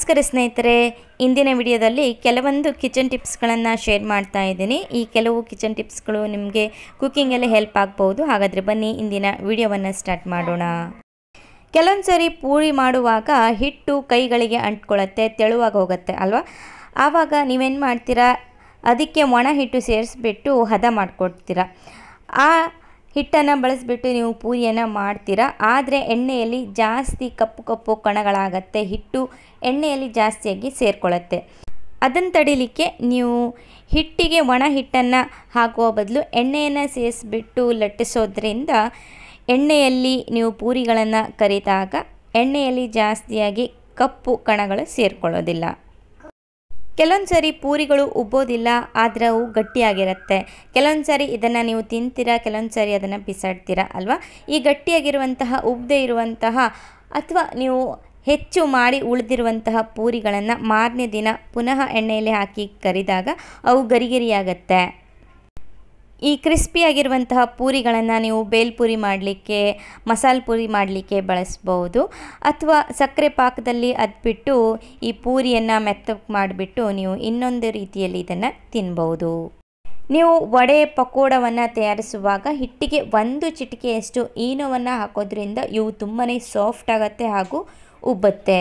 ನಮಸ್ಕಾರ ಸ್ನೇಹಿತರೆ ಇಂದಿನ ವಿಡಿಯೋದಲ್ಲಿ ಕೆಲವೊಂದು ಕಿಚನ್ ಟಿಪ್ಸ್ಗಳನ್ನು ಶೇರ್ ಮಾಡ್ತಾ ಇದ್ದೀನಿ ಈ ಕೆಲವು ಕಿಚನ್ ಟಿಪ್ಸ್ಗಳು ನಿಮಗೆ ಕುಕ್ಕಿಂಗಲ್ಲಿ ಹೆಲ್ಪ್ ಆಗ್ಬೋದು ಹಾಗಾದರೆ ಬನ್ನಿ ಇಂದಿನ ವಿಡಿಯೋವನ್ನು ಸ್ಟಾರ್ಟ್ ಮಾಡೋಣ ಕೆಲವೊಂದು ಸಾರಿ ಪೂರಿ ಮಾಡುವಾಗ ಹಿಟ್ಟು ಕೈಗಳಿಗೆ ಅಂಟ್ಕೊಳ್ಳುತ್ತೆ ತೆಳುವಾಗಿ ಹೋಗುತ್ತೆ ಅಲ್ವಾ ಆವಾಗ ನೀವೇನು ಮಾಡ್ತೀರಾ ಅದಕ್ಕೆ ಒಣ ಹಿಟ್ಟು ಸೇರಿಸ್ಬಿಟ್ಟು ಹದ ಮಾಡಿಕೊಡ್ತೀರಾ ಆ ಹಿಟ್ಟನ್ನು ಬಳಸಿಬಿಟ್ಟು ನೀವು ಪೂರಿಯನ್ನು ಮಾಡ್ತೀರಾ ಆದರೆ ಎಣ್ಣೆಯಲ್ಲಿ ಜಾಸ್ತಿ ಕಪ್ಪು ಕಪ್ಪು ಕಣಗಳಾಗತ್ತೆ ಹಿಟ್ಟು ಎಣ್ಣೆಯಲ್ಲಿ ಜಾಸ್ತಿಯಾಗಿ ಸೇರಿಕೊಳ್ಳುತ್ತೆ ಅದನ್ನು ತಡಿಲಿಕ್ಕೆ ನೀವು ಹಿಟ್ಟಿಗೆ ಒಣ ಹಿಟ್ಟನ್ನು ಹಾಕುವ ಬದಲು ಎಣ್ಣೆಯನ್ನು ಸೇರಿಸಿಬಿಟ್ಟು ಲಟ್ಟಿಸೋದ್ರಿಂದ ಎಣ್ಣೆಯಲ್ಲಿ ನೀವು ಪೂರಿಗಳನ್ನು ಕರಿತಾಗ ಎಣ್ಣೆಯಲ್ಲಿ ಜಾಸ್ತಿಯಾಗಿ ಕಪ್ಪು ಕಣಗಳು ಸೇರಿಕೊಳ್ಳೋದಿಲ್ಲ ಕೆಲವೊಂದು ಸಾರಿ ಪೂರಿಗಳು ಉಬ್ಬೋದಿಲ್ಲ ಆದರೆ ಅವು ಗಟ್ಟಿಯಾಗಿರುತ್ತೆ ಕೆಲವೊಂದು ಸಾರಿ ಇದನ್ನು ನೀವು ತಿಂತೀರಾ ಕೆಲವೊಂದು ಸಾರಿ ಅದನ್ನು ಬಿಸಾಡ್ತೀರಾ ಅಲ್ವಾ ಈ ಗಟ್ಟಿಯಾಗಿರುವಂತಹ ಉಬ್ಬದೇ ಇರುವಂತಹ ಅಥವಾ ನೀವು ಹೆಚ್ಚು ಮಾಡಿ ಉಳಿದಿರುವಂತಹ ಪೂರಿಗಳನ್ನು ಮಾರನೇ ದಿನ ಪುನಃ ಎಣ್ಣೆಯಲ್ಲಿ ಹಾಕಿ ಕರಿದಾಗ ಅವು ಗರಿಗರಿಯಾಗತ್ತೆ ಈ ಕ್ರಿಸ್ಪಿಯಾಗಿರುವಂತಹ ಪೂರಿಗಳನ್ನು ನೀವು ಬೇಲ್ಪುರಿ ಮಾಡಲಿಕ್ಕೆ ಮಸಾಲೆ ಪೂರಿ ಮಾಡಲಿಕ್ಕೆ ಬಳಸ್ಬೋದು ಅಥವಾ ಸಕ್ಕರೆ ಪಾಕದಲ್ಲಿ ಅದ್ಬಿಟ್ಟು ಈ ಪೂರಿಯನ್ನು ಮೆತ್ತಗೆ ಮಾಡಿಬಿಟ್ಟು ನೀವು ಇನ್ನೊಂದು ರೀತಿಯಲ್ಲಿ ಇದನ್ನು ತಿನ್ಬೋದು ನೀವು ವಡೆ ಪಕೋಡವನ್ನು ತಯಾರಿಸುವಾಗ ಹಿಟ್ಟಿಗೆ ಒಂದು ಚಿಟಿಕೆಯಷ್ಟು ಈನೋವನ್ನು ಹಾಕೋದ್ರಿಂದ ಇವು ತುಂಬಾ ಸಾಫ್ಟ್ ಆಗುತ್ತೆ ಹಾಗೂ ಉಬ್ಬತ್ತೆ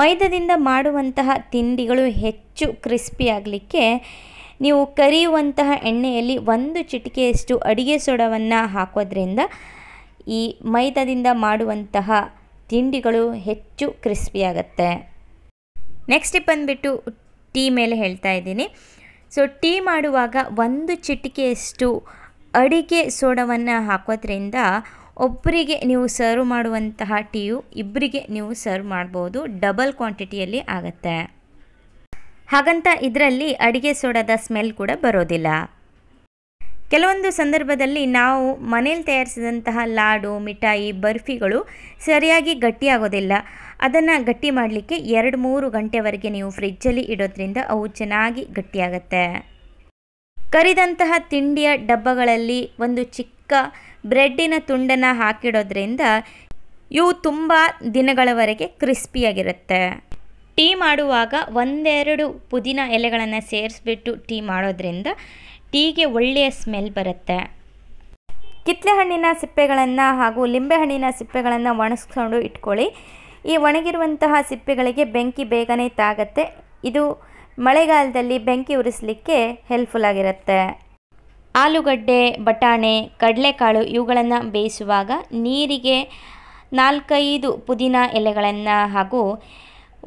ಮೈದಾದಿಂದ ಮಾಡುವಂತಹ ತಿಂಡಿಗಳು ಹೆಚ್ಚು ಕ್ರಿಸ್ಪಿ ಆಗಲಿಕ್ಕೆ ನೀವು ಕರಿಯುವಂತಹ ಎಣ್ಣೆಯಲ್ಲಿ ಒಂದು ಚಿಟಿಕೆಯಷ್ಟು ಅಡಿಗೆ ಸೋಡವನ್ನು ಹಾಕೋದ್ರಿಂದ ಈ ಮೈದಾದಿಂದ ಮಾಡುವಂತಹ ತಿಂಡಿಗಳು ಹೆಚ್ಚು ಕ್ರಿಸ್ಪಿಯಾಗತ್ತೆ ನೆಕ್ಸ್ಟ್ ಬಂದುಬಿಟ್ಟು ಟೀ ಮೇಲೆ ಹೇಳ್ತಾ ಇದ್ದೀನಿ ಸೊ ಟೀ ಮಾಡುವಾಗ ಒಂದು ಚಿಟಿಕೆಯಷ್ಟು ಅಡಿಗೆ ಸೋಡವನ್ನು ಹಾಕೋದ್ರಿಂದ ಒಬ್ಬರಿಗೆ ನೀವು ಸರ್ವ್ ಮಾಡುವಂತಹ ಟೀಯು ಇಬ್ಬರಿಗೆ ನೀವು ಸರ್ವ್ ಮಾಡ್ಬೋದು ಡಬಲ್ ಕ್ವಾಂಟಿಟಿಯಲ್ಲಿ ಆಗುತ್ತೆ ಹಾಗಂತ ಇದರಲ್ಲಿ ಅಡಿಗೆ ಸೋಡದ ಸ್ಮೆಲ್ ಕೂಡ ಬರೋದಿಲ್ಲ ಕೆಲವೊಂದು ಸಂದರ್ಭದಲ್ಲಿ ನಾವು ಮನೇಲಿ ತಯಾರಿಸಿದಂತಹ ಲಾಡು ಮಿಠಾಯಿ ಬರ್ಫಿಗಳು ಸರಿಯಾಗಿ ಗಟ್ಟಿಯಾಗೋದಿಲ್ಲ ಅದನ್ನು ಗಟ್ಟಿ ಮಾಡಲಿಕ್ಕೆ ಎರಡು ಮೂರು ಗಂಟೆವರೆಗೆ ನೀವು ಫ್ರಿಜ್ಜಲ್ಲಿ ಇಡೋದ್ರಿಂದ ಅವು ಚೆನ್ನಾಗಿ ಗಟ್ಟಿಯಾಗತ್ತೆ ಕರಿದಂತಹ ತಿಂಡಿಯ ಡಬ್ಬಗಳಲ್ಲಿ ಒಂದು ಚಿಕ್ಕ ಬ್ರೆಡ್ಡಿನ ತುಂಡನ್ನು ಹಾಕಿಡೋದ್ರಿಂದ ಇವು ತುಂಬ ದಿನಗಳವರೆಗೆ ಕ್ರಿಸ್ಪಿಯಾಗಿರುತ್ತೆ ಟೀ ಮಾಡುವಾಗ ಒಂದೆರಡು ಪುದೀನ ಎಲೆಗಳನ್ನು ಸೇರಿಸ್ಬಿಟ್ಟು ಟೀ ಮಾಡೋದ್ರಿಂದ ಟೀಗೆ ಒಳ್ಳೆಯ ಸ್ಮೆಲ್ ಬರುತ್ತೆ ಕಿತ್ತಲೆ ಹಣ್ಣಿನ ಸಿಪ್ಪೆಗಳನ್ನು ಹಾಗೂ ಲಿಂಬೆ ಹಣ್ಣಿನ ಸಿಪ್ಪೆಗಳನ್ನು ಒಣಗಿಸ್ಕೊಂಡು ಇಟ್ಕೊಳ್ಳಿ ಈ ಒಣಗಿರುವಂತಹ ಸಿಪ್ಪೆಗಳಿಗೆ ಬೆಂಕಿ ಬೇಗನೆ ತಾಗತ್ತೆ ಇದು ಮಳೆಗಾಲದಲ್ಲಿ ಬೆಂಕಿ ಉರಿಸಲಿಕ್ಕೆ ಹೆಲ್ಪ್ಫುಲ್ ಆಗಿರುತ್ತೆ ಆಲೂಗಡ್ಡೆ ಬಟಾಣೆ ಕಡಲೆಕಾಳು ಇವುಗಳನ್ನು ಬೇಯಿಸುವಾಗ ನೀರಿಗೆ ನಾಲ್ಕೈದು ಪುದೀನ ಎಲೆಗಳನ್ನು ಹಾಗೂ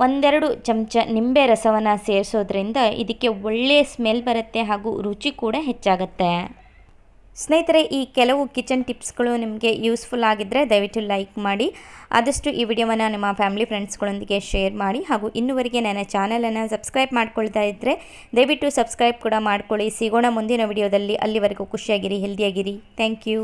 ಒಂದೆರಡು ಚಮಚ ನಿಂಬೆ ರಸವನ್ನು ಸೇರಿಸೋದ್ರಿಂದ ಇದಕ್ಕೆ ಒಳ್ಳೆಯ ಸ್ಮೆಲ್ ಬರುತ್ತೆ ಹಾಗೂ ರುಚಿ ಕೂಡ ಹೆಚ್ಚಾಗುತ್ತೆ ಸ್ನೇಹಿತರೆ ಈ ಕೆಲವು ಕಿಚನ್ ಟಿಪ್ಸ್ಗಳು ನಿಮಗೆ ಯೂಸ್ಫುಲ್ ಆಗಿದ್ದರೆ ದಯವಿಟ್ಟು ಲೈಕ್ ಮಾಡಿ ಆದಷ್ಟು ಈ ವಿಡಿಯೋವನ್ನು ನಿಮ್ಮ ಫ್ಯಾಮಿಲಿ ಫ್ರೆಂಡ್ಸ್ಗಳೊಂದಿಗೆ ಶೇರ್ ಮಾಡಿ ಹಾಗೂ ಇನ್ನುವರೆಗೆ ನನ್ನ ಚಾನಲನ್ನು ಸಬ್ಸ್ಕ್ರೈಬ್ ಮಾಡ್ಕೊಳ್ತಾ ಇದ್ದರೆ ದಯವಿಟ್ಟು ಸಬ್ಸ್ಕ್ರೈಬ್ ಕೂಡ ಮಾಡ್ಕೊಳ್ಳಿ ಸಿಗೋಣ ಮುಂದಿನ ವಿಡಿಯೋದಲ್ಲಿ ಅಲ್ಲಿವರೆಗೂ ಖುಷಿಯಾಗಿರಿ ಹೆಲ್ದಿಯಾಗಿರಿ ಥ್ಯಾಂಕ್ ಯು